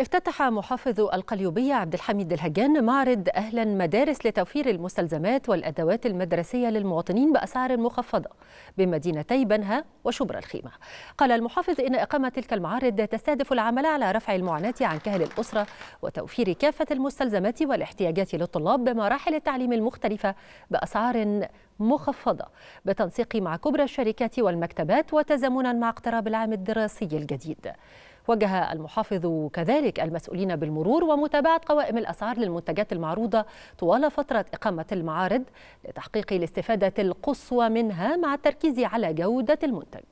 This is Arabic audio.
افتتح محافظ القليوبية عبد الحميد الهجان معرض أهلا مدارس لتوفير المستلزمات والأدوات المدرسية للمواطنين بأسعار مخفضة بمدينتي بنها وشبرا الخيمة قال المحافظ إن إقامة تلك المعارض تستهدف العمل على رفع المعاناة عن كهل الأسرة وتوفير كافة المستلزمات والاحتياجات للطلاب بمراحل التعليم المختلفة بأسعار مخفضة بالتنسيق مع كبرى الشركات والمكتبات وتزامنا مع اقتراب العام الدراسي الجديد وجه المحافظ كذلك المسؤولين بالمرور ومتابعة قوائم الأسعار للمنتجات المعروضة طوال فترة إقامة المعارض لتحقيق الاستفادة القصوى منها مع التركيز على جودة المنتج